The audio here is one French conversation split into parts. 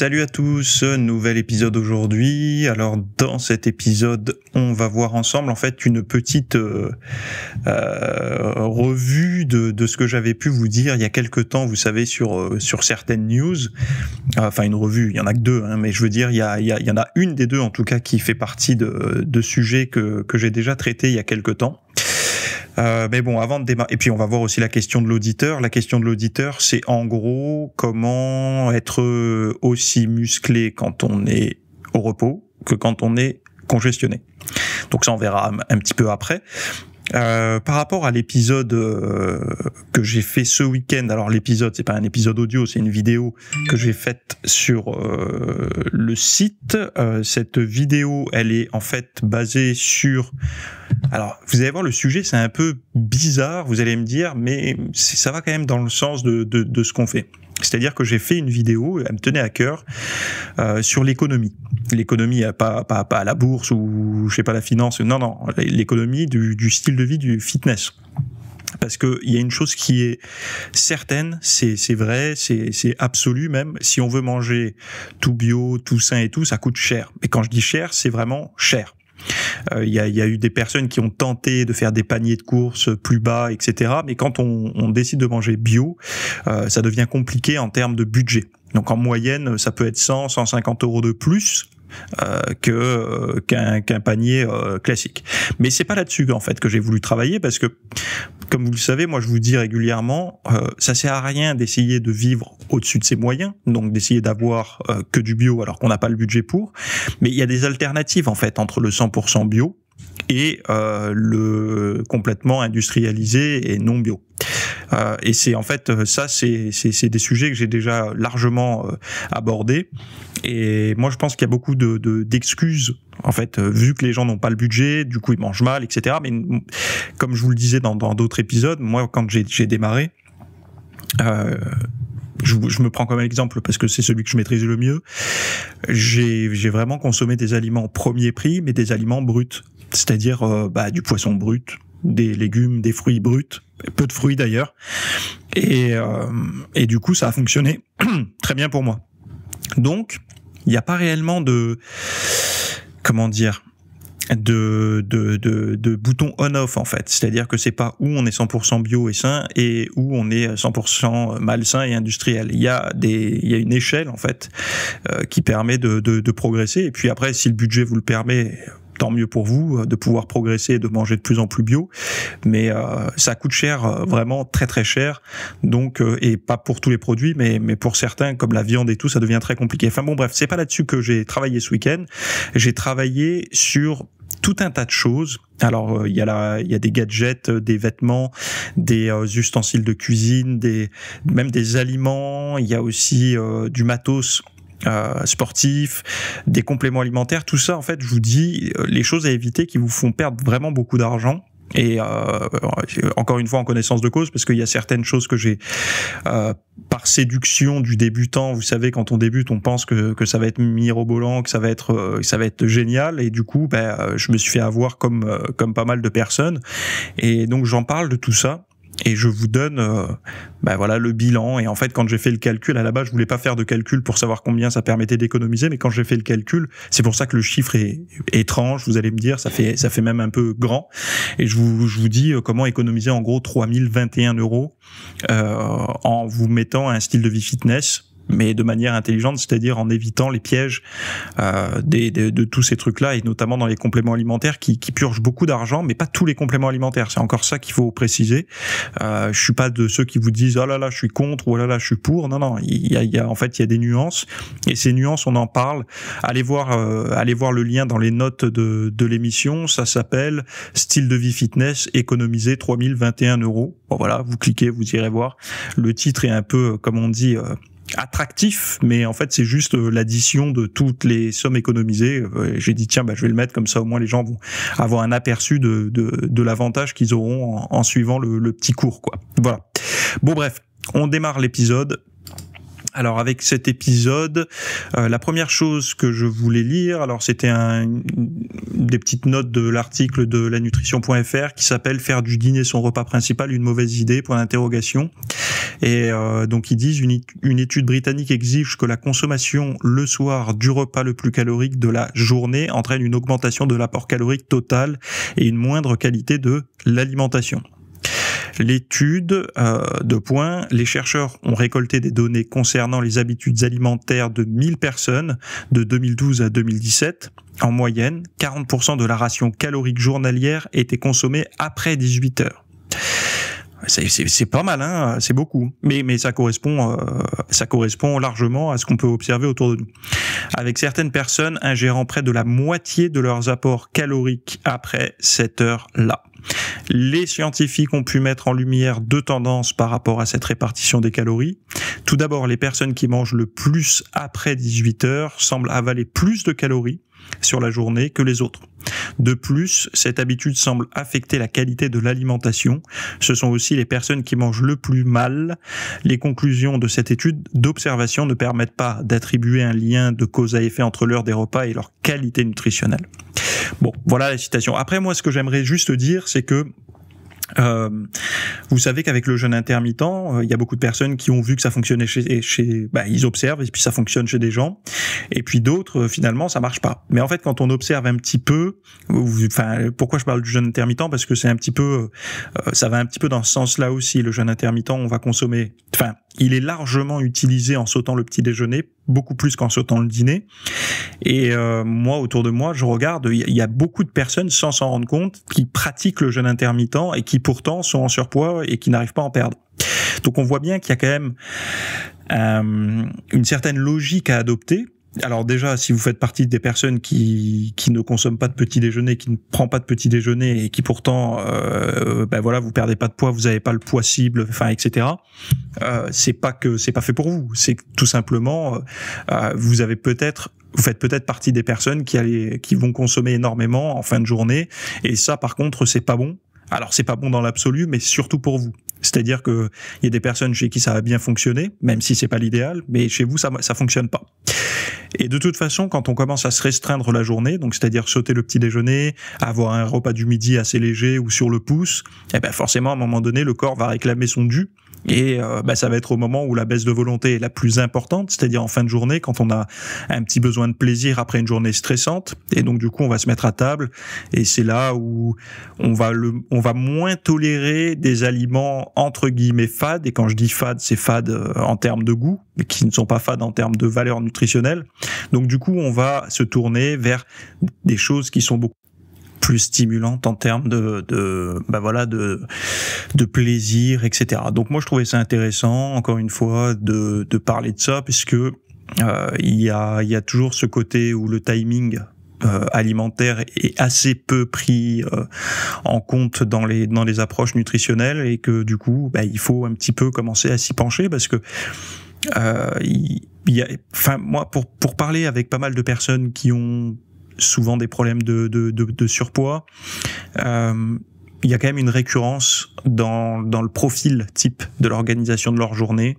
Salut à tous, euh, nouvel épisode aujourd'hui. Alors dans cet épisode, on va voir ensemble en fait une petite euh, euh, revue de, ce que j'avais pu vous dire il y a quelques temps, vous savez, sur, sur certaines news. Enfin une revue, il y en a que deux, hein, mais je veux dire, il y, a, en a une des deux en tout cas qui fait partie de, sujets que, que j'ai déjà traités il y a quelques temps. Euh, mais bon, avant de démarrer, et puis on va voir aussi la question de l'auditeur. La question de l'auditeur, c'est en gros comment être euh, aussi musclé quand on est au repos que quand on est congestionné. Donc ça, on verra un petit peu après. Euh, par rapport à l'épisode euh, que j'ai fait ce week-end, alors l'épisode, c'est pas un épisode audio, c'est une vidéo que j'ai faite sur euh, le site. cette vidéo, elle est en fait basée sur. Alors, vous allez voir, le sujet, c'est un peu bizarre. Vous allez me dire, mais ça va quand même dans le sens de ce qu'on fait. C'est-à-dire que j'ai fait une vidéo, elle me tenait à cœur, euh, sur l'économie. L'économie, euh, pas, pas, pas à la bourse ou je sais pas la finance, non, non, l'économie du, du style de vie, du fitness. Parce qu'il y a une chose qui est certaine, c'est vrai, c'est absolu même. Si on veut manger tout bio, tout sain et tout, ça coûte cher. Et quand je dis cher, c'est vraiment cher. Euh, il y a, eu des personnes qui ont tenté de faire des paniers de courses plus bas, etc. Mais quand on, décide de manger bio, euh, ça devient compliqué en termes de budget. Donc en moyenne, ça peut être 100, 150 euros de plus euh, que qu'un panier classique. Mais c'est pas là-dessus en fait que j'ai voulu travailler parce que comme vous le savez, moi je vous dis régulièrement, euh, ça sert à rien d'essayer de vivre au-dessus de ses moyens, donc d'essayer d'avoir euh, que du bio alors qu'on n'a pas le budget pour. Mais il y a des alternatives en fait entre le 100% bio et euh, le complètement industrialisé et non bio. et c'est en fait ça, c'est des sujets que j'ai déjà largement abordés. Et moi, je pense qu'il y a beaucoup de d'excuses en fait, euh, vu que les gens n'ont pas le budget, du coup, ils mangent mal, etc. Mais comme je vous le disais dans d'autres épisodes, moi, quand j'ai démarré, euh, je, me prends comme exemple parce que c'est celui que je maîtrise le mieux. J'ai vraiment consommé des aliments premier prix, mais des aliments bruts, c'est-à-dire euh, bah, du poisson brut, des légumes, des fruits bruts, peu de fruits d'ailleurs. et du coup, ça a fonctionné très bien pour moi. Donc, il n'y a pas réellement de comment dire de, de, de, boutons on-off en fait. C'est-à-dire que c'est pas où on est 100% bio et sain et où on est 100% malsain et industriel. Il y a des, il une échelle en fait euh, qui permet de, de progresser. Et puis après, si le budget vous le permet, tant mieux pour vous euh, de pouvoir progresser et de manger de plus en plus bio. Mais euh, ça coûte cher, euh, vraiment très très cher. Donc, et pas pour tous les produits, mais, mais pour certains, comme la viande et tout, ça devient très compliqué. Enfin bon, bref, c'est pas là-dessus que j'ai travaillé ce week-end. J'ai travaillé sur tout un tas de choses. Alors il y a la, il y a des gadgets, des vêtements, des ustensiles de cuisine, des même des aliments. Il y a aussi du matos euh, sportifs, des compléments alimentaires, tout ça, en fait, je vous dis euh, les choses à éviter qui vous font perdre vraiment beaucoup d'argent. Et euh, encore une fois en connaissance de cause, parce qu'il y a certaines choses que j'ai par séduction du débutant. Vous savez, quand on débute, on pense que, que ça va être mirobolant, que ça va être ça va être génial, et du coup, ben, je me suis fait avoir comme comme pas mal de personnes. Et donc j'en parle de tout ça et je vous donne euh, bah voilà le bilan et en fait quand j'ai fait le calcul à la base je voulais pas faire de calcul pour savoir combien ça permettait d'économiser mais quand j'ai fait le calcul c'est pour ça que le chiffre est étrange vous allez me dire ça fait ça fait même un peu grand et je vous, je vous dis euh, comment économiser en gros 3021 euros euh, en vous mettant à un style de vie fitness mais de manière intelligente, c'est-à-dire en évitant les pièges euh, des, de tous ces trucs-là, et notamment dans les compléments alimentaires qui, qui purgent beaucoup d'argent, mais pas tous les compléments alimentaires. C'est encore ça qu'il faut préciser. Euh, je suis pas de ceux qui vous disent ah oh là là je suis contre ou oh là là je suis pour. Non non, il y a, y a en fait il y a des nuances et ces nuances on en parle. Allez voir euh, allez voir le lien dans les notes de, de l'émission. Ça s'appelle style de vie fitness économiser 3021 euros. voilà, vous cliquez, vous irez voir. Le titre est un peu euh, comme on dit. Euh, attractif, mais en fait c'est juste euh, l'addition de toutes les sommes économisées. Euh, j'ai dit tiens, bah, je vais le mettre comme ça au moins les gens vont avoir un aperçu de, de, l'avantage qu'ils auront en, suivant le, le petit cours. Quoi. Voilà. Bon bref, on démarre l'épisode alors avec cet épisode, euh, la première chose que je voulais lire, alors c'était un, des petites notes de l'article de la nutrition.fr qui s'appelle Faire du dîner son repas principal une mauvaise idée point d'interrogation. Et euh, donc ils disent une étude britannique exige que la consommation le soir du repas le plus calorique de la journée entraîne une augmentation de l'apport calorique total et une moindre qualité de l'alimentation l'étude euh, de points. Les chercheurs ont récolté des données concernant les habitudes alimentaires de 1000 personnes de 2012 à 2017. En moyenne, 40% de la ration calorique journalière était consommée après 18 heures. C'est pas mal, hein, c'est beaucoup. Mais, euh, ça correspond largement à ce qu'on peut observer autour de nous. Avec certaines personnes ingérant près de la moitié de leurs apports caloriques après cette heure-là. Les scientifiques ont pu mettre en lumière deux tendances par rapport à cette répartition des calories. Tout d'abord, les personnes qui mangent le plus après 18 heures semblent avaler plus de calories sur la journée que les autres. De plus, cette habitude semble affecter la qualité de l'alimentation. Ce sont aussi les personnes qui mangent le plus mal. Les conclusions de cette étude d'observation ne permettent pas d'attribuer un lien de cause à effet entre l'heure des repas et leur qualité nutritionnelle. Bon, voilà la citation. Après, moi, ce que j'aimerais juste dire, c'est que euh, vous savez qu'avec le jeûne intermittent, euh, il y a beaucoup de personnes qui ont vu que ça fonctionnait chez, chez bah, ils observent et puis ça fonctionne chez des gens, et puis d'autres euh, finalement ça marche pas. Mais en fait, quand on observe un petit peu, enfin pourquoi je parle du jeûne intermittent parce que c'est un petit peu, ça va un petit peu dans ce sens-là aussi. Le jeûne intermittent, on va consommer, enfin il est largement utilisé en sautant le petit déjeuner beaucoup plus qu'en sautant le dîner. Et euh, moi, autour de moi, je regarde, il y, a beaucoup de personnes, sans s'en rendre compte, qui pratiquent le jeûne intermittent et qui pourtant sont en surpoids et qui n'arrivent pas à en perdre. Donc on voit bien qu'il y a quand même euh, une certaine logique à adopter alors déjà, si vous faites partie des personnes qui, qui ne consomment pas de petit déjeuner, qui ne prend pas de petit déjeuner et qui pourtant, euh, ben voilà, vous perdez pas de poids, vous n'avez pas le poids cible, enfin etc. Euh, c'est pas que c'est pas fait pour vous. C'est tout simplement, euh, euh, vous avez peut-être vous faites peut-être partie des personnes qui, qui vont consommer énormément en fin de journée et ça par contre c'est pas bon alors c'est pas bon dans l'absolu, mais surtout pour vous. C'est-à-dire que il y a des personnes chez qui ça va bien fonctionner, même si c'est pas l'idéal, mais chez vous ça ça fonctionne pas. Et de toute façon, quand on commence à se restreindre la journée, donc c'est-à-dire sauter le petit déjeuner, avoir un repas du midi assez léger ou sur le pouce, eh ben forcément à un moment donné, le corps va réclamer son dû et euh, bah, ça va être au moment où la baisse de volonté est la plus importante, c'est-à-dire en fin de journée, quand on a un petit besoin de plaisir après une journée stressante. Et donc, du coup, on va se mettre à table. Et c'est là où on va, le, on va moins tolérer des aliments entre guillemets fades. Et quand je dis fades, c'est fades euh, en termes de goût, mais qui ne sont pas fades en termes de valeur nutritionnelle. Donc, du coup, on va se tourner vers des choses qui sont beaucoup plus stimulante en termes de, de bah voilà de de plaisir etc donc moi je trouvais ça intéressant encore une fois de, de parler de ça puisque euh, il y a il y a toujours ce côté où le timing euh, alimentaire est assez peu pris euh, en compte dans les dans les approches nutritionnelles et que du coup bah, il faut un petit peu commencer à s'y pencher parce que euh, il, il y a, enfin moi pour pour parler avec pas mal de personnes qui ont souvent des problèmes de, de, surpoids. Euh, il y a quand même une récurrence dans, dans le profil type de l'organisation de leur journée.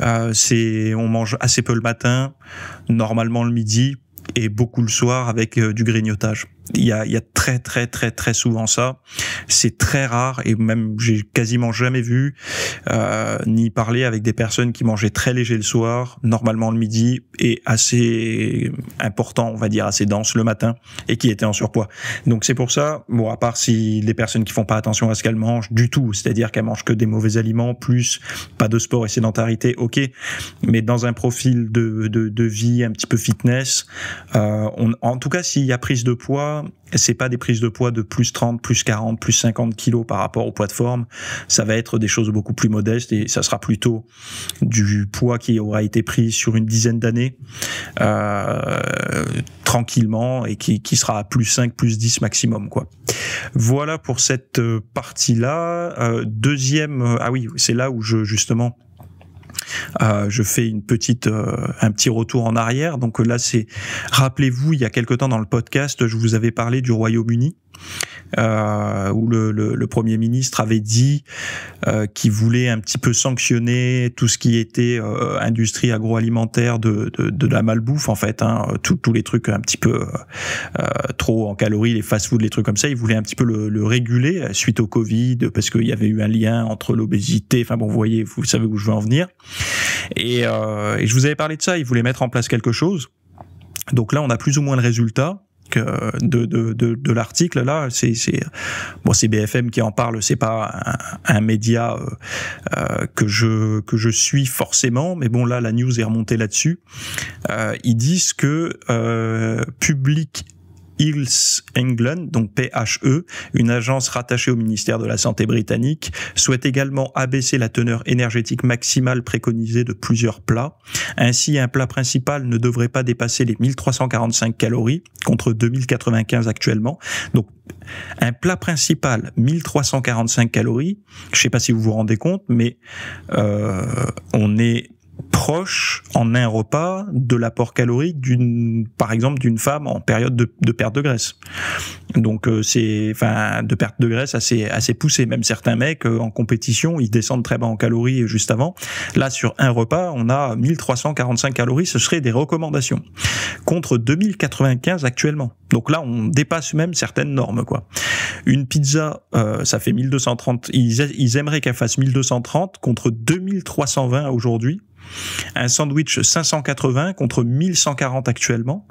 Euh, c'est on mange assez peu le matin, normalement le midi et beaucoup le soir avec euh, du grignotage il y a, y a, très très très très souvent ça. C'est très rare et même j'ai quasiment jamais vu euh, ni parler avec des personnes qui mangeaient très léger le soir, normalement le midi et assez important, on va dire assez dense le matin et qui étaient en surpoids. Donc c'est pour ça, bon à part si les personnes qui font pas attention à ce qu'elles mangent du tout, c'est-à-dire qu'elles mangent que des mauvais aliments plus pas de sport et sédentarité, ok, mais dans un profil de, de, de vie un petit peu fitness, euh, on, en tout cas s'il y a prise de poids ce c'est pas des prises de poids de plus 30, plus 40, plus 50 kilos par rapport au poids de forme. Ça va être des choses beaucoup plus modestes et ça sera plutôt du poids qui aura été pris sur une dizaine d'années euh, tranquillement et qui, sera à plus 5, plus 10 maximum quoi. Voilà pour cette euh, partie là. Euh, deuxième, ah oui, c'est là où je justement euh, je fais une petite, euh, un petit retour en arrière. Donc euh, là, c'est, rappelez-vous, il y a quelque temps dans le podcast, je vous avais parlé du Royaume-Uni euh, où le, le, le, Premier ministre avait dit euh, qu'il voulait un petit peu sanctionner tout ce qui était euh, industrie agroalimentaire de, de, de, la malbouffe, en fait, hein, euh, tous les trucs un petit peu euh, trop en calories, les fast-foods, les trucs comme ça. Il voulait un petit peu le, le réguler suite au Covid, parce qu'il y avait eu un lien entre l'obésité, enfin bon, vous voyez, vous savez où je veux en venir. Et, et je vous avais parlé de ça, il voulait mettre en place quelque chose. Donc là, on a plus ou moins le résultat de, de, de, l'article là c'est bon c'est BFM qui en parle c'est pas un, média euh, euh, que je que je suis forcément mais bon là la news est remontée là-dessus euh, ils disent que Public Hills England, donc PHE, une agence rattachée au ministère de la Santé britannique, souhaite également abaisser la teneur énergétique maximale préconisée de plusieurs plats. Ainsi, un plat principal ne devrait pas dépasser les 1345 calories contre 2095 actuellement. Donc, un plat principal, 1345 calories. Je ne sais pas si vous vous rendez compte, mais euh, on est proche en un repas de l'apport calorique d'une, par exemple, d'une femme en période de, de perte de graisse. Donc euh, c'est, enfin, de perte de graisse assez assez poussée. Même certains mecs euh, en compétition, ils descendent très bas en calories euh, juste avant. Là, sur un repas, on a 1345 calories. Ce serait des recommandations contre 2095 actuellement. Donc là, on dépasse même certaines normes, quoi. Une pizza, ça fait 1230. ils aimeraient qu'elle fasse 1230 contre 2320 aujourd'hui un sandwich 580 contre 1140 actuellement,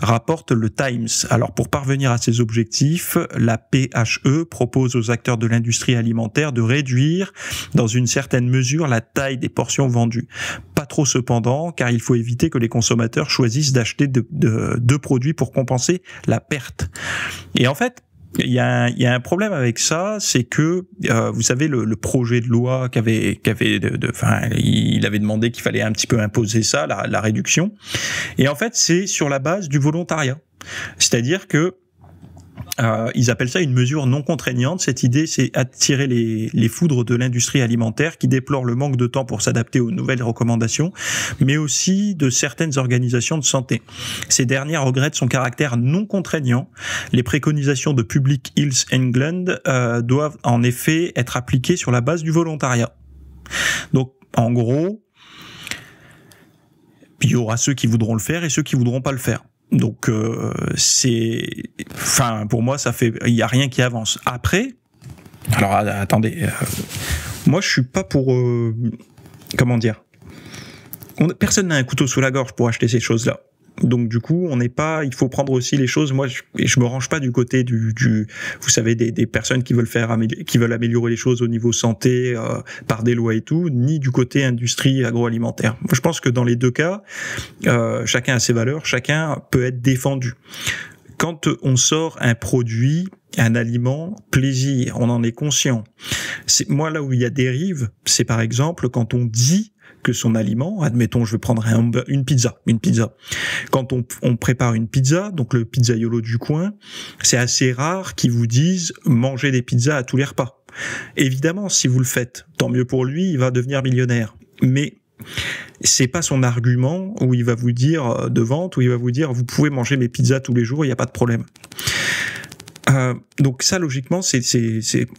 rapporte le Times. Alors pour parvenir à ces objectifs, la PHE propose aux acteurs de l'industrie alimentaire de réduire dans une certaine mesure la taille des portions vendues. Pas trop cependant, car il faut éviter que les consommateurs choisissent d'acheter deux produits pour compenser la perte. Et en fait, il y, a, un problème avec ça, c'est que euh, vous savez le, projet de loi qu'avait qu'avait de, de il avait demandé qu'il fallait un petit peu imposer ça, la réduction. Et en fait, c'est sur la base du volontariat, c'est-à-dire que euh, ils appellent ça une mesure non contraignante. Cette idée, c'est attirer les, foudres de l'industrie alimentaire qui déplore le manque de temps pour s'adapter aux nouvelles recommandations, mais aussi de certaines organisations de santé. Ces dernières regrettent son caractère non contraignant. Les préconisations de Public Health England euh, doivent en effet être appliquées sur la base du volontariat. Donc, en gros, il y aura ceux qui voudront le faire et ceux qui voudront pas le faire. Donc euh, c'est, enfin pour moi ça fait, il y a rien qui avance. Après, alors attendez, euh, moi je suis pas pour, euh, comment dire, personne n'a un couteau sous la gorge pour acheter ces choses là. Donc du coup, on n'est pas, il faut prendre aussi les choses. Moi, je, je me range pas du côté du, vous savez, des, personnes qui veulent faire, qui veulent améliorer les choses au niveau santé euh, par des lois et tout, ni du côté industrie agroalimentaire. Je pense que dans les deux cas, euh, chacun a ses valeurs, chacun peut être défendu. Quand on sort un produit, un aliment, plaisir, on en est conscient. C'est moi là où il y a dérive, c'est par exemple quand on dit son aliment. Admettons, je vais prendre hum-, une pizza, une pizza. Quand on, prépare une pizza, donc le pizzaiolo du coin, c'est assez rare qu'ils vous dise « manger des pizzas à tous les repas. Évidemment, si vous le faites, tant mieux pour lui, il va devenir millionnaire. Mais c'est pas son argument où il va vous dire euh, de vente, où il va vous dire vous pouvez manger mes pizzas tous les jours, il n'y a pas de problème. Euh, donc ça, logiquement, c'est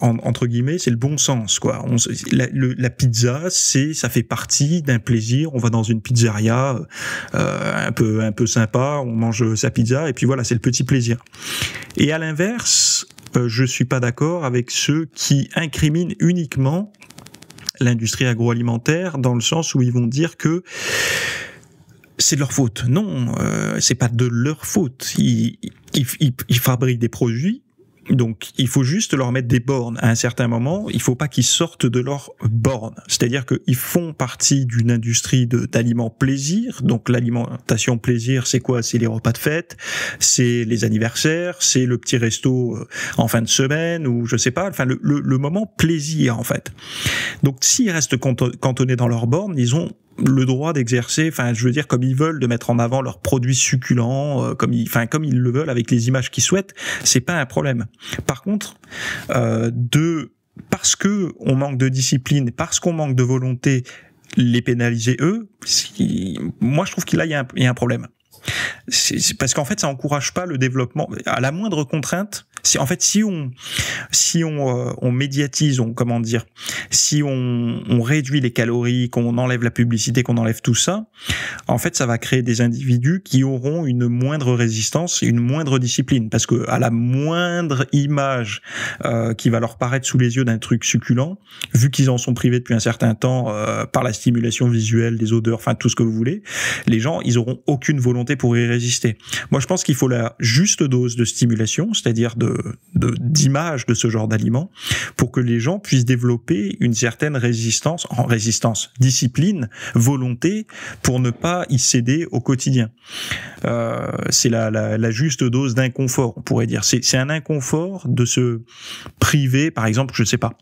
entre guillemets, c'est le bon sens, quoi. On, la, pizza, c'est ça fait partie d'un plaisir. On va dans une pizzeria euh, euh, un peu un peu sympa, on mange sa pizza et puis voilà, c'est le petit plaisir. Et à l'inverse, euh, je suis pas d'accord avec ceux qui incriminent uniquement l'industrie agroalimentaire dans le sens où ils vont dire que c'est leur faute. Non, euh, c'est pas de leur faute. Ils, ils, fabriquent des produits. Donc, il faut juste leur mettre des bornes à un certain moment. Il faut pas qu'ils sortent de leurs bornes. C'est-à-dire qu'ils font partie d'une industrie d'aliments plaisir. Donc, l'alimentation plaisir, c'est quoi C'est les repas de fête, c'est les anniversaires, c'est le petit resto euh, en fin de semaine ou je sais pas. Enfin, le, le, le moment plaisir en fait. Donc, s'ils restent cantonnés dans leurs bornes, ils ont le droit d'exercer, enfin, je veux dire, comme ils veulent, de mettre en avant leurs produits succulents, euh, comme ils, enfin, comme ils le veulent, avec les images qu'ils souhaitent, c'est pas un problème. Par contre, euh, parce que on manque de discipline, parce qu'on manque de volonté, les pénaliser eux, moi je trouve qu'il y, y, a un problème. parce qu'en fait, ça encourage pas le développement. À la moindre contrainte, en fait, si on, si on, euh, on médiatise, on, comment dire, si on, on réduit les calories, qu'on enlève la publicité, qu'on enlève tout ça, en fait, ça va créer des individus qui auront une moindre résistance, une moindre discipline, parce que à la moindre image euh, qui va leur paraître sous les yeux d'un truc succulent, vu qu'ils en sont privés depuis un certain temps euh, par la stimulation visuelle, des odeurs, enfin tout ce que vous voulez, les gens, ils auront aucune volonté pour y résister. Moi, je pense qu'il faut la juste dose de stimulation, c'est-à-dire de d'image de, ce genre d'aliments pour que les gens puissent développer une certaine résistance, en résistance, discipline, volonté pour ne pas y céder au quotidien. Euh, c'est la, la, juste dose d'inconfort, on pourrait dire. C'est un inconfort de se priver, par exemple, je ne sais pas,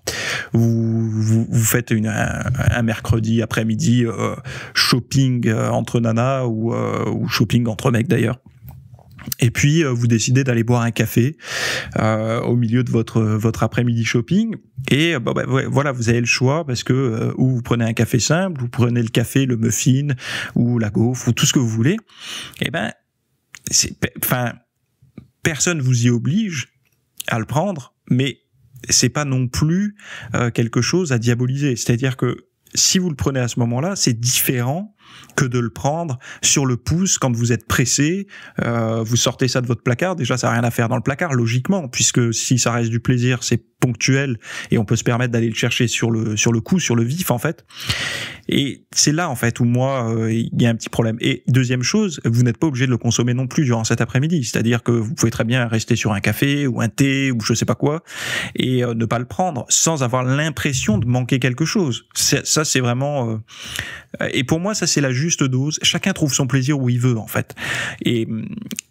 vous, faites un, mercredi après-midi euh, shopping euh, entre nanas ou, ou shopping entre mecs d'ailleurs et puis, euh, vous décidez d'aller boire un café euh, au milieu de votre, votre après-midi shopping. Et bah, voilà, vous avez le choix parce que ou vous prenez un café simple, vous prenez le café, le muffin, ou la gaufre, ou tout ce que vous voulez. et eh ben, c'est, enfin, personne vous y oblige à le prendre, mais c'est pas non plus quelque chose à diaboliser. C'est-à-dire que si vous le prenez à ce moment-là, c'est différent que de le prendre sur le pouce quand vous êtes pressé. Euh, vous sortez ça de votre placard. Déjà, ça n'a rien à faire dans le placard, logiquement, puisque si ça reste du plaisir, c'est ponctuel et on peut se permettre d'aller le chercher sur le sur le coup, sur le vif en fait. Et c'est là en fait où moi euh, il y a un petit problème. Et deuxième chose, vous n'êtes pas obligé de le consommer non plus durant cet après-midi, c'est-à-dire que vous pouvez très bien rester sur un café ou un thé ou je sais pas quoi et euh, ne pas le prendre sans avoir l'impression de manquer quelque chose. Ça c'est vraiment et pour moi, ça c'est la juste dose. Chacun trouve son plaisir où il veut en fait. Et hum,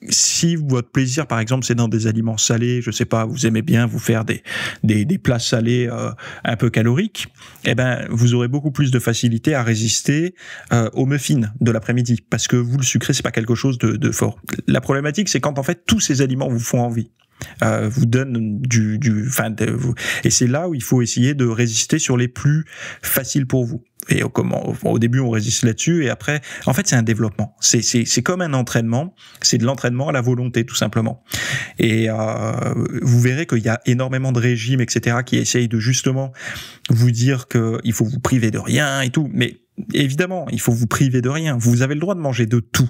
si votre plaisir, par exemple, c'est dans des aliments salés, je sais pas, vous aimez bien vous faire des des, des plats salés euh, un peu caloriques, eh ben vous aurez beaucoup plus de facilité à résister euh, aux muffins de l'après-midi parce que vous le sucré c'est pas quelque chose de, de fort. La problématique c'est quand en fait tous ces aliments vous font envie. Euh, vous donne du, du enfin, de, vous, et c'est là où il faut essayer de résister sur les plus faciles pour vous. Et au, comment, au début, on résiste là-dessus, et après, en fait, c'est un développement. C'est, c'est, c'est comme un entraînement, c'est de l'entraînement à la volonté, tout simplement. Et euh, vous verrez qu'il y a énormément de régimes, etc., qui essayent de justement vous dire il faut vous priver de rien et tout, mais évidemment, il faut vous priver de rien. Vous avez le droit de manger de tout.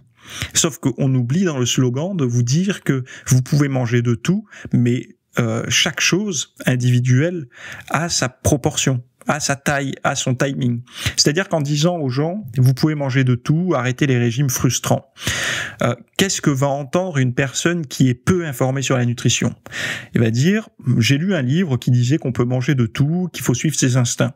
Sauf qu'on oublie dans le slogan de vous dire que vous pouvez manger de tout, mais euh, chaque chose individuelle a sa proportion à sa taille, à son timing. C'est-à-dire qu'en disant aux gens, vous pouvez manger de tout, arrêtez les régimes frustrants. Euh, qu'est-ce que va entendre une personne qui est peu informée sur la nutrition Elle va dire, j'ai lu un livre qui disait qu'on peut manger de tout, qu'il faut suivre ses instincts.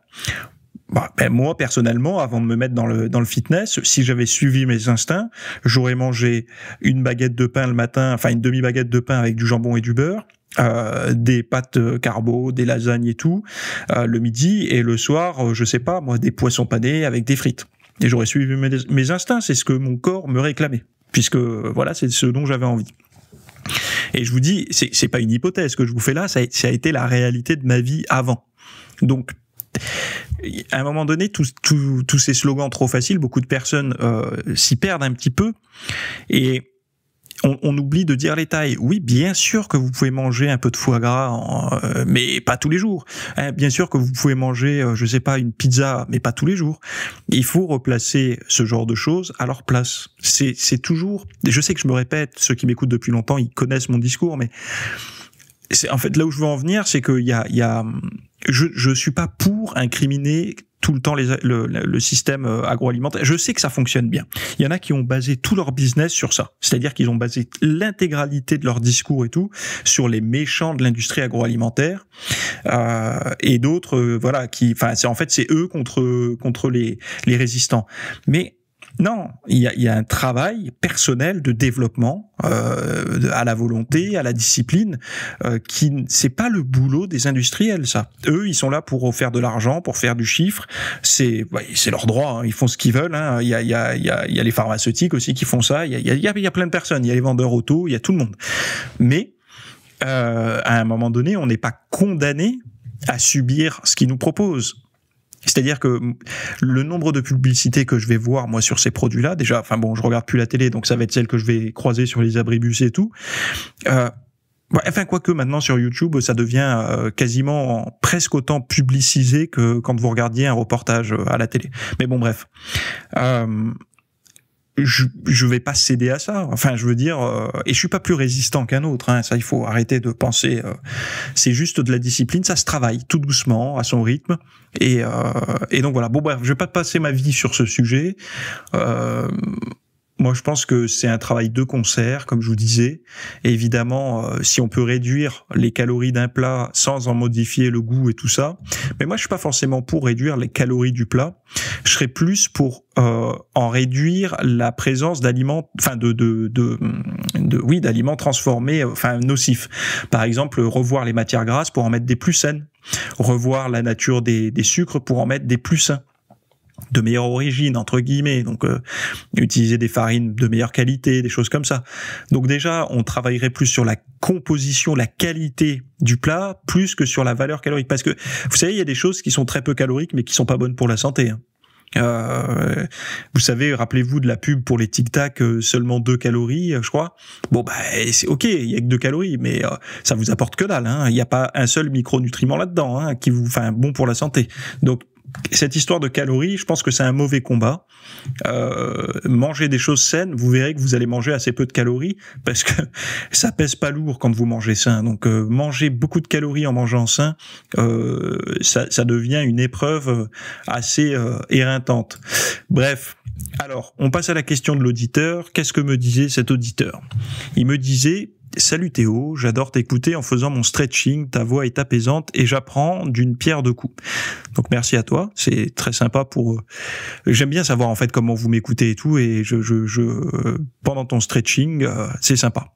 Bah, ben moi personnellement, avant de me mettre dans le dans le fitness, si j'avais suivi mes instincts, j'aurais mangé une baguette de pain le matin, enfin une demi baguette de pain avec du jambon et du beurre, euh, des pâtes carbo, des lasagnes et tout, euh, le midi et le soir, euh, je sais pas, moi, des poissons panés avec des frites. Et j'aurais suivi mes, instincts, c'est ce que mon corps me réclamait, puisque voilà, c'est ce dont j'avais envie. Et je vous dis, c'est pas une hypothèse que je vous fais là, ça a, été la réalité de ma vie avant. Donc, à un moment donné, tous ces slogans trop faciles, beaucoup de personnes s'y perdent un petit peu. Et on, oublie de dire les tailles. Oui, bien sûr que vous pouvez manger un peu de foie gras, euh, mais pas tous les jours. Hein, bien sûr que vous pouvez manger, je euh, je sais pas, une pizza, mais pas tous les jours. Il faut replacer ce genre de choses à leur place. C'est toujours. Je sais que je me répète. Ceux qui m'écoutent depuis longtemps, ils connaissent mon discours, mais c'est en fait là où je veux en venir, c'est qu'il y a, je, je suis pas pour incriminer tout le temps le, système euh, agroalimentaire. Je sais que ça fonctionne bien. Il y en a qui ont basé tout leur business sur ça. C'est-à-dire qu'ils ont basé l'intégralité de leur discours et tout sur les méchants de l'industrie agroalimentaire euh, et d'autres, euh, voilà, qui, enfin, c'est en fait c'est eux contre contre les les résistants. Mais non, il y a, un travail personnel de développement euh, à la volonté, à la discipline, euh, qui c'est pas le boulot des industriels. Ça, eux, ils sont là pour faire de l'argent, pour faire du chiffre. C'est c'est leur droit. Hein. ils font ce qu'ils veulent. Hein. Il, y a, il, y a, il, y a, les pharmaceutiques aussi qui font ça. Il y a, il y a, il y a plein de personnes. Il y a les vendeurs auto. Il y a tout le monde. Mais euh, à un moment donné, on n'est pas condamné à subir ce qu'ils nous proposent. C'est-à-dire que le nombre de publicités que je vais voir moi sur ces produits-là, déjà, enfin bon, je regarde plus la télé, donc ça va être celle que je vais croiser sur les abribus et tout. Euh, Enfin, quoique maintenant sur YouTube, ça devient euh, quasiment presque autant publicisé que quand vous regardiez un reportage euh, à la télé. Mais bon, bref. Euh, je, je vais pas céder à ça. Enfin, je veux dire, euh, et je suis pas plus résistant qu'un autre. Hein. ça, il faut arrêter de penser. Euh, c'est juste de la discipline. Ça se travaille tout doucement, à son rythme. Et, euh, et donc voilà. Bon bref, je vais pas passer ma vie sur ce sujet. Moi, je pense que c'est un travail de concert, comme je vous disais. évidemment, euh, si on peut réduire les calories d'un plat sans en modifier le goût et tout ça, mais moi, je suis pas forcément pour réduire les calories du plat. Je serais plus pour euh, en réduire la présence d'aliments, enfin de, de, oui, d'aliments transformés, euh, enfin nocifs. Par exemple, revoir les matières grasses pour en mettre des plus saines revoir la nature des, des, sucres pour en mettre des plus sains de meilleure origine entre guillemets donc euh, utiliser des farines de meilleure qualité des choses comme ça donc déjà on travaillerait plus sur la composition la qualité du plat plus que sur la valeur calorique parce que vous savez il y a des choses qui sont très peu caloriques mais qui sont pas bonnes pour la santé hein. euh, vous savez, rappelez-vous de la pub pour les Tic Tac, euh, seulement deux calories, je crois. Bon, bah, c'est ok, il y a que deux calories, mais ça vous apporte que dalle. Hein. Il n'y a pas un seul micronutriment là-dedans hein, qui vous, enfin, bon pour la santé. Donc, cette histoire de calories, je pense que c'est un mauvais combat. Euh, manger des choses saines, vous verrez que vous allez manger assez peu de calories parce que ça pèse pas lourd quand vous mangez sain. Donc euh, manger beaucoup de calories en mangeant sain, euh, ça, ça, devient une épreuve assez éreintante. Bref. Alors, on passe à la question de l'auditeur. Qu'est-ce que me disait cet auditeur Il me disait, Salut Théo, j'adore t'écouter en faisant mon stretching, ta voix est apaisante et j'apprends d'une pierre deux coups. Donc merci à toi, c'est très sympa pour... Euh, j'aime bien savoir en fait comment vous m'écoutez et tout et je, je, euh, pendant ton stretching, euh, c'est sympa.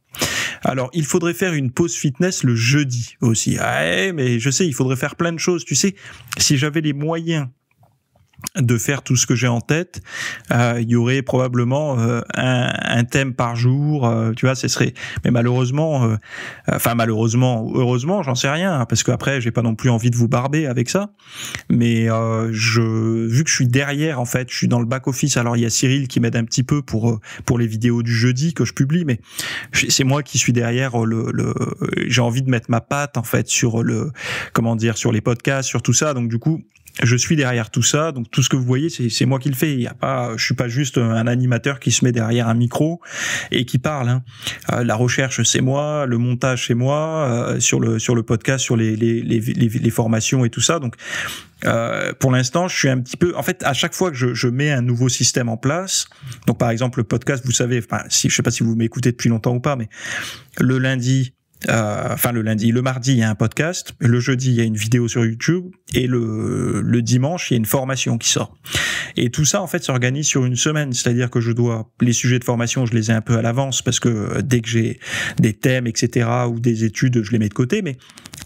Alors, il faudrait faire une pause fitness le jeudi aussi. Ouais, ah, eh, mais je sais, il faudrait faire plein de choses. Tu sais, si j'avais les moyens de faire tout ce que j'ai en tête, euh, il y aurait probablement euh, un, un, thème par jour, euh, tu vois, ce serait. Mais malheureusement, enfin malheureusement, heureusement, j'en sais rien, hein, parce qu'après, j'ai pas non plus envie de vous barber avec ça. Mais je, vu que je suis derrière, en fait, je suis dans le back office. Alors il y a Cyril qui m'aide un petit peu pour pour les vidéos du jeudi que je publie, mais c'est moi qui suis derrière. Le, le j'ai envie de mettre ma patte en fait sur le comment dire sur les podcasts, sur tout ça. Donc du coup je suis derrière tout ça. Donc tout ce que vous voyez, c'est moi qui le fais. Il y a pas, je suis pas juste un animateur qui se met derrière un micro et qui parle. Hein. Euh, la recherche, c'est moi. Le montage, c'est moi. Euh, sur le sur le podcast, sur les les, formations et tout ça. Donc euh, pour l'instant, je suis un petit peu. En fait, à chaque fois que je, je, mets un nouveau système en place, donc par exemple le podcast, vous savez, enfin, si je sais pas si vous m'écoutez depuis longtemps ou pas, mais le lundi, euh, enfin le lundi, le mardi il y a un podcast, le jeudi il y a une vidéo sur YouTube et le, le dimanche il y a une formation qui sort. Et tout ça en fait s'organise sur une semaine, c'est-à-dire que je dois les sujets de formation je les ai un peu à l'avance parce que euh, dès que j'ai des thèmes etc ou des études je les mets de côté, mais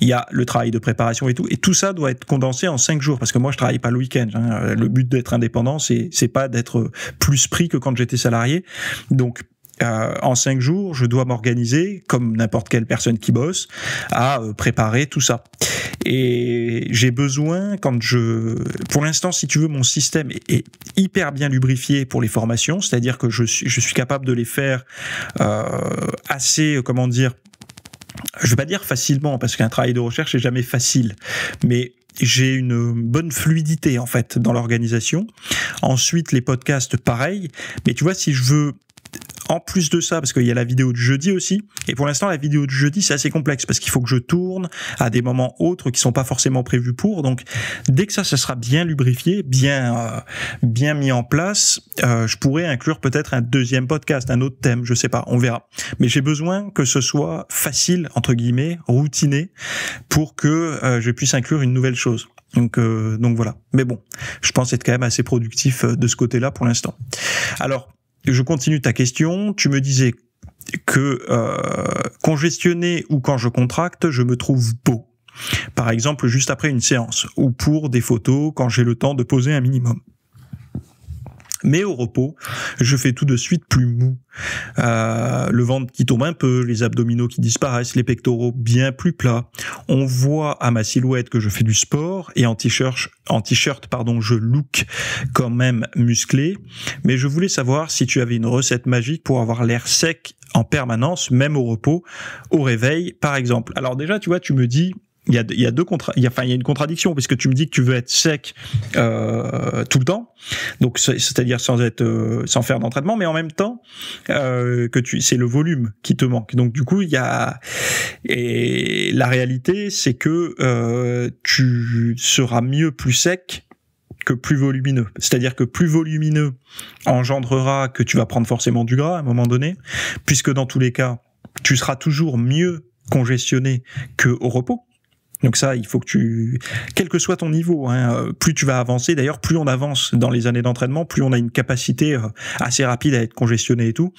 il y a le travail de préparation et tout et tout ça doit être condensé en cinq jours parce que moi je travaille pas le week-end. Hein. Le but d'être indépendant c'est c'est pas d'être plus pris que quand j'étais salarié, donc euh, en cinq jours, je dois m'organiser, comme n'importe quelle personne qui bosse, à euh, préparer tout ça. Et j'ai besoin, quand je... Pour l'instant, si tu veux, mon système est, hyper bien lubrifié pour les formations, c'est-à-dire que je suis, je suis capable de les faire euh, assez, euh, comment dire, je vais pas dire facilement, parce qu'un travail de recherche est jamais facile, mais j'ai une bonne fluidité en fait dans l'organisation. Ensuite, les podcasts, pareil. Mais tu vois, si je veux en plus de ça, parce qu'il y a la vidéo de jeudi aussi, et pour l'instant la vidéo de jeudi c'est assez complexe parce qu'il faut que je tourne à des moments autres qui sont pas forcément prévus pour. Donc dès que ça, ça sera bien lubrifié, bien euh, bien mis en place, euh, je pourrais inclure peut-être un deuxième podcast, un autre thème, je sais pas, on verra. Mais j'ai besoin que ce soit facile entre guillemets, routiné, pour que euh, je puisse inclure une nouvelle chose. Donc, donc voilà. Mais bon, je pense être quand même assez productif de ce côté-là pour l'instant. Alors, je continue ta question. Tu me disais que euh, congestionné ou quand je contracte, je me trouve beau. Par exemple, juste après une séance, ou pour des photos quand j'ai le temps de poser un minimum. Mais au repos, je fais tout de suite plus mou. Euh, le ventre qui tombe un peu, les abdominaux qui disparaissent, les pectoraux bien plus plats. On voit à ma silhouette que je fais du sport et en t-shirt, pardon, je look quand même musclé. Mais je voulais savoir si tu avais une recette magique pour avoir l'air sec en permanence, même au repos, au réveil par exemple. Alors déjà, tu vois, tu me dis il y a, il y a deux il y a, enfin, il y a une contradiction puisque tu me dis que tu veux être sec euh, tout le temps, donc c'est-à-dire sans être, euh, sans faire d'entraînement, mais en même temps euh, que tu, c'est le volume qui te manque. Donc du coup, il y a et la réalité, c'est que euh, tu seras mieux plus sec que plus volumineux. C'est-à-dire que plus volumineux engendrera que tu vas prendre forcément du gras à un moment donné, puisque dans tous les cas, tu seras toujours mieux congestionné que au repos. Donc ça, il faut que tu, quel que soit ton niveau, hein, euh, plus tu vas avancer. D'ailleurs, plus on avance dans les années d'entraînement, plus on a une capacité euh, assez rapide à être congestionné et tout.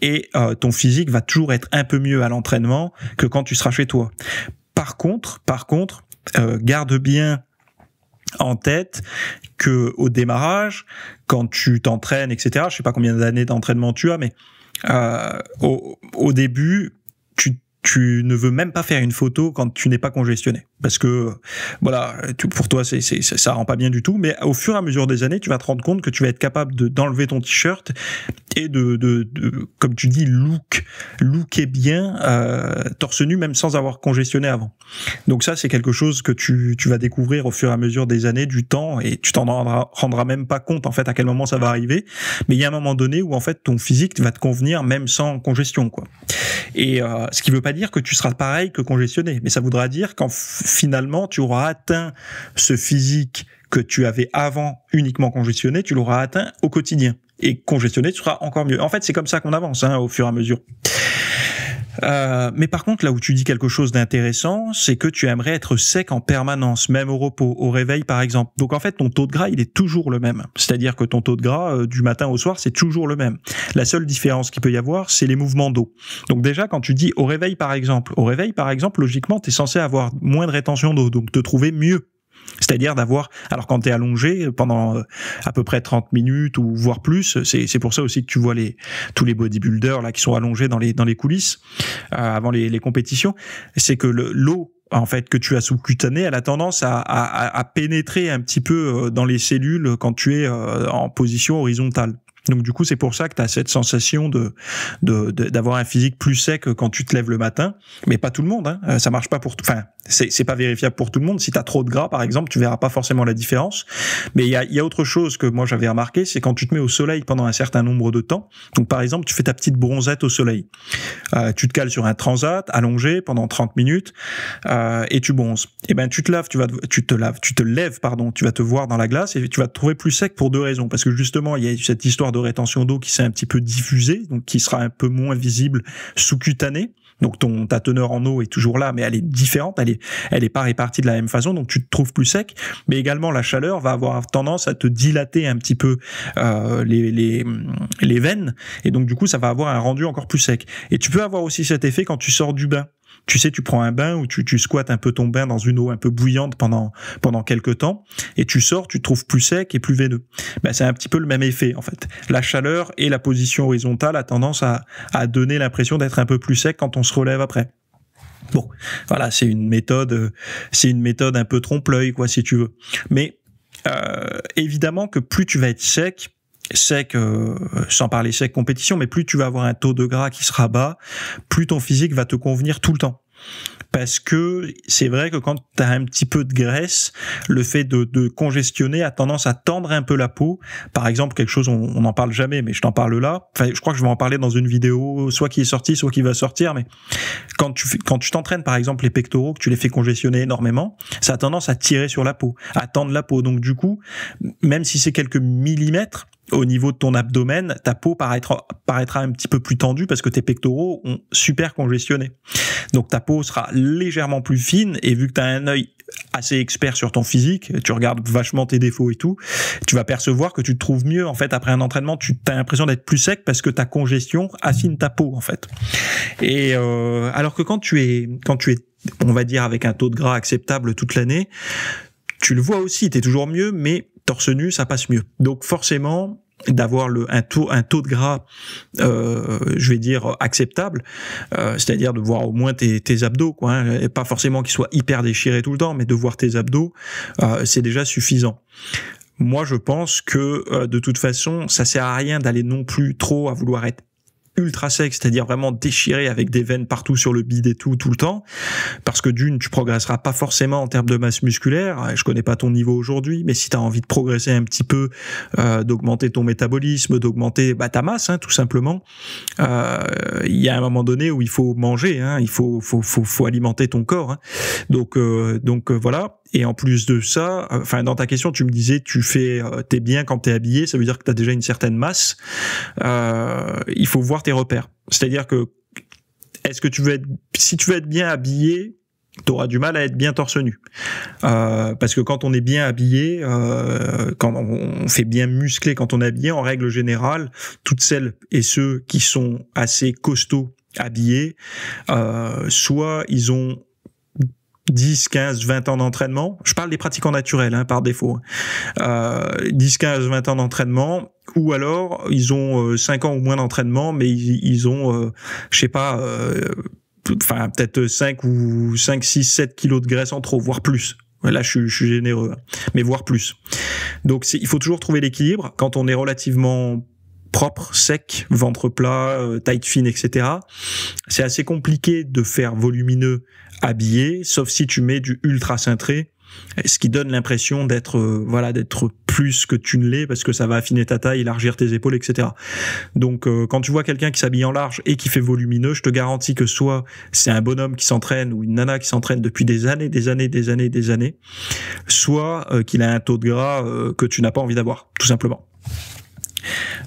Et euh, ton physique va toujours être un peu mieux à l'entraînement que quand tu seras chez toi. Par contre, par contre, garde bien en tête que au démarrage, quand tu t'entraînes, etc. Je sais pas combien d'années d'entraînement tu as, mais au, au début, tu tu ne veux même pas faire une photo quand tu n'es pas congestionné. Parce que, voilà, pour toi, c'est, c'est, ça rend pas bien du tout. Mais au fur et à mesure des années, tu vas te rendre compte que tu vas être capable d'enlever ton t-shirt et de, de, comme tu dis, look, looker bien, euh, torse nu, même sans avoir congestionné avant. Donc ça, c'est quelque chose que tu, vas découvrir au fur et à mesure des années, du temps, et tu t'en rendras, même pas compte, en fait, à quel moment ça va arriver. Mais il y a un moment donné où, en fait, ton physique va te convenir même sans congestion, quoi. Et euh, ce qui veut pas dire que tu seras pareil que congestionné, mais ça voudra dire qu'en finalement tu auras atteint ce physique que tu avais avant uniquement congestionné, tu l'auras atteint au quotidien. Et congestionné, tu seras encore mieux. En fait, c'est comme ça qu'on avance hein, au fur et à mesure. Euh, mais par contre, là où tu dis quelque chose d'intéressant, c'est que tu aimerais être sec en permanence, même au repos, au réveil par exemple. Donc en fait, ton taux de gras, il est toujours le même. C'est-à-dire que ton taux de gras euh, du matin au soir, c'est toujours le même. La seule différence qu'il peut y avoir, c'est les mouvements d'eau. Donc déjà, quand tu dis au réveil par exemple, au réveil par exemple, logiquement, tu es censé avoir moins de rétention d'eau, donc te trouver mieux c'est-à-dire d'avoir, alors quand tu es allongé euh, pendant euh, à peu près 30 minutes ou voire plus, c'est pour ça aussi que tu vois les, tous les bodybuilders là qui sont allongés dans les, dans les coulisses euh, avant les, les compétitions, c'est que l'eau en fait que tu as sous cutanée, elle a tendance à, à, pénétrer un petit peu dans les cellules quand tu es en position horizontale. Donc du coup, c'est pour ça que tu as cette sensation de d'avoir un physique plus sec quand tu te lèves le matin, mais pas tout le monde. Hein. Euh, ça marche pas pour, tout, enfin, c'est pas vérifiable pour tout le monde. Si tu as trop de gras, par exemple, tu verras pas forcément la différence. Mais il y a, autre chose que moi j'avais remarqué, c'est quand tu te mets au soleil pendant un certain nombre de temps. Donc par exemple, tu fais ta petite bronzette au soleil, euh, tu te cales sur un transat allongé pendant 30 minutes euh, et tu bronzes. Et eh ben tu te laves, tu vas, tu te laves, tu te lèves, pardon, tu vas te voir dans la glace et tu vas te trouver plus sec pour deux raisons, parce que justement il y a cette histoire de rétention d'eau qui s'est un petit peu diffusée, donc qui sera un peu moins visible sous-cutanée. Donc ton ta teneur en eau est toujours là, mais elle est différente, elle est elle est pas répartie de la même façon, donc tu te trouves plus sec. Mais également la chaleur va avoir tendance à te dilater un petit peu euh, les les veines, et donc du coup ça va avoir un rendu encore plus sec. Et tu peux avoir aussi cet effet quand tu sors du bain tu sais, tu prends un bain ou tu, tu squattes un peu ton bain dans une eau un peu bouillante pendant, pendant quelques temps, et tu sors, tu te trouves plus sec et plus veineux. Ben, c'est un petit peu le même effet, en fait. La chaleur et la position horizontale a tendance à, à donner l'impression d'être un peu plus sec quand on se relève après. Bon, voilà, c'est une méthode, euh, c'est une méthode un peu trompe-l'œil, quoi, si tu veux. Mais euh, évidemment que plus tu vas être sec, sec, euh, sans parler sec compétition, mais plus tu vas avoir un taux de gras qui sera bas, plus ton physique va te convenir tout le temps. Parce que c'est vrai que quand tu as un petit peu de graisse, le fait de, de, congestionner a tendance à tendre un peu la peau. Par exemple, quelque chose, on n'en parle jamais, mais je t'en parle là. Enfin, je crois que je vais en parler dans une vidéo, soit qui est sortie, soit qui va sortir. Mais quand tu quand tu t'entraînes, par exemple, les pectoraux, que tu les fais congestionner énormément, ça a tendance à tirer sur la peau, à tendre la peau. Donc du coup, même si c'est quelques millimètres, au niveau de ton abdomen, ta peau paraîtra, paraîtra un petit peu plus tendue parce que tes pectoraux ont super congestionné. Donc ta peau sera légèrement plus fine et vu que tu as un œil assez expert sur ton physique, tu regardes vachement tes défauts et tout, tu vas percevoir que tu te trouves mieux en fait après un entraînement, tu as l'impression d'être plus sec parce que ta congestion affine ta peau en fait. Et euh, alors que quand tu es quand tu es on va dire avec un taux de gras acceptable toute l'année, tu le vois aussi, tu es toujours mieux mais torse nu, ça passe mieux. Donc forcément, d'avoir le un taux un taux de gras euh, je vais dire acceptable euh, c'est-à-dire de voir au moins tes, abdos quoi hein, et pas forcément qu'ils soient hyper déchirés tout le temps mais de voir tes abdos euh, c'est déjà suffisant moi je pense que de toute façon ça sert à rien d'aller non plus trop à vouloir être ultra sec, c'est-à-dire vraiment déchiré avec des veines partout sur le bide et tout, tout le temps. Parce que d'une, tu progresseras pas forcément en termes de masse musculaire. Euh, je connais pas ton niveau aujourd'hui, mais si tu as envie de progresser un petit peu, euh, d'augmenter ton métabolisme, d'augmenter bah, ta masse, hein, tout simplement, euh, il y a un moment donné où il faut manger, hein, il faut, faut, faut, faut, alimenter ton corps. Hein. Donc, donc voilà. Et en plus de ça, enfin dans ta question, tu me disais tu fais euh, t'es bien quand t'es habillé, ça veut dire que t'as déjà une certaine masse. Euh, il faut voir tes repères. C'est-à-dire que est-ce que tu veux être si tu veux être bien habillé, t'auras du mal à être bien torse nu. Euh, parce que quand on est bien habillé, euh, quand on fait bien musclé, quand on est habillé, en règle générale, toutes celles et ceux qui sont assez costauds habillés, euh, soit ils ont 10, 15, 20 ans d'entraînement, je parle des pratiquants naturels hein, par défaut, 10, 15, 20 ans d'entraînement, ou alors ils ont 5 euh, ans ou moins d'entraînement, mais ils, ont, euh, je sais pas, euh, enfin peut-être 5 ou 5, 6, 7 kilos de graisse en trop, voire plus. Là, je, suis généreux, hein, mais voire plus. Donc, il faut toujours trouver l'équilibre quand on est relativement propre, sec, ventre plat, taille fine, etc. C'est assez compliqué de faire volumineux habillé, sauf si tu mets du ultra cintré, eh, ce qui donne l'impression d'être euh, voilà d'être plus que tu ne l'es parce que ça va affiner ta taille, élargir tes épaules, etc. Donc euh, quand tu vois quelqu'un qui s'habille en large et qui fait volumineux, je te garantis que soit c'est un bonhomme qui s'entraîne ou une nana qui s'entraîne depuis des années, des années, des années, des années, soit euh, qu'il a un taux de gras que tu n'as pas envie d'avoir, tout simplement.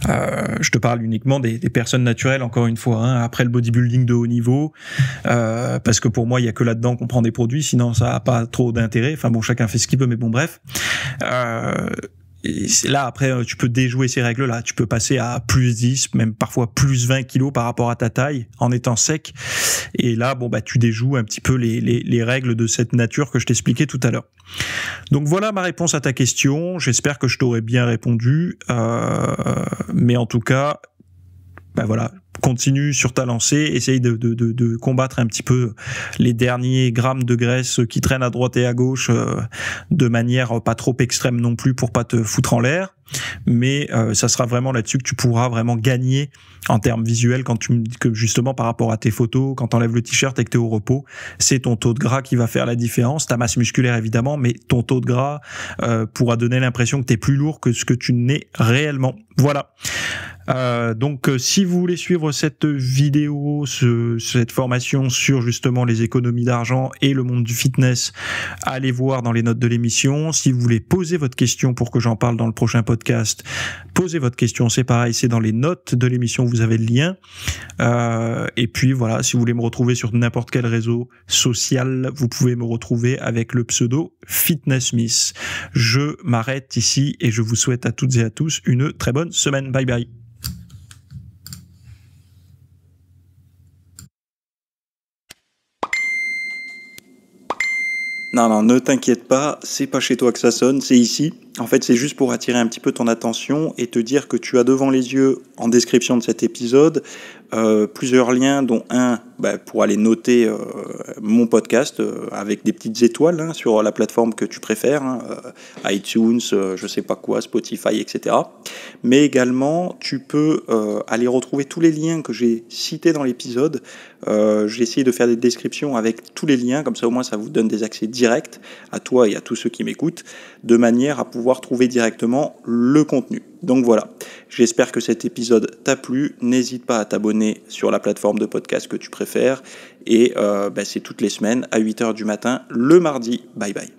Euh, je te parle uniquement des, personnes naturelles, encore une fois, hein, après le bodybuilding de haut niveau, euh, parce que pour moi, il y a que là-dedans qu'on prend des produits, sinon ça n'a pas trop d'intérêt. Enfin bon, chacun fait ce qu'il veut mais bon, bref. Euh, là, après, euh, tu peux déjouer ces règles-là. Tu peux passer à plus 10, même parfois plus 20 kilos par rapport à ta taille en étant sec. Et là, bon, bah, tu déjoues un petit peu les, les, règles de cette nature que je t'expliquais tout à l'heure. Donc voilà ma réponse à ta question. J'espère que je t'aurais bien répondu. Euh, mais en tout cas, bah voilà, continue sur ta lancée, essaye de, de, de, combattre un petit peu les derniers grammes de graisse qui traînent à droite et à gauche euh, de manière pas trop extrême non plus pour pas te foutre en l'air mais euh, ça sera vraiment là-dessus que tu pourras vraiment gagner en termes visuels quand tu que justement par rapport à tes photos, quand tu enlèves le t-shirt et que tu es au repos, c'est ton taux de gras qui va faire la différence, ta masse musculaire évidemment, mais ton taux de gras euh, pourra donner l'impression que tu es plus lourd que ce que tu n'es réellement. Voilà. Euh, donc, si vous voulez suivre cette vidéo, cette formation sur justement les économies d'argent et le monde du fitness, allez voir dans les notes de l'émission. Si vous voulez poser votre question pour que j'en parle dans le prochain podcast, podcast. Posez votre question, c'est pareil, c'est dans les notes de l'émission, vous avez le lien. Euh, et puis voilà, si vous voulez me retrouver sur n'importe quel réseau social, vous pouvez me retrouver avec le pseudo Fitness Miss. Je m'arrête ici et je vous souhaite à toutes et à tous une très bonne semaine. Bye bye. Non, non, ne t'inquiète pas, c'est pas chez toi que ça sonne, c'est ici. En fait, c'est juste pour attirer un petit peu ton attention et te dire que tu as devant les yeux, en description de cet épisode, euh, plusieurs liens, dont un bah, pour aller noter euh, mon podcast euh, avec des petites étoiles hein, sur la plateforme que tu préfères, hein, iTunes, je sais pas quoi, Spotify, etc. Mais également, tu peux aller retrouver tous les liens que j'ai cités dans l'épisode. j'ai essayé de faire des descriptions avec tous les liens, comme ça au moins ça vous donne des accès directs à toi et à tous ceux qui m'écoutent, de manière à pouvoir trouver directement le contenu. Donc voilà, j'espère que cet épisode t'a plu. N'hésite pas à t'abonner sur la plateforme de podcast que tu préfères. Et euh, bah, c'est toutes les semaines à 8h du matin, le mardi. Bye bye.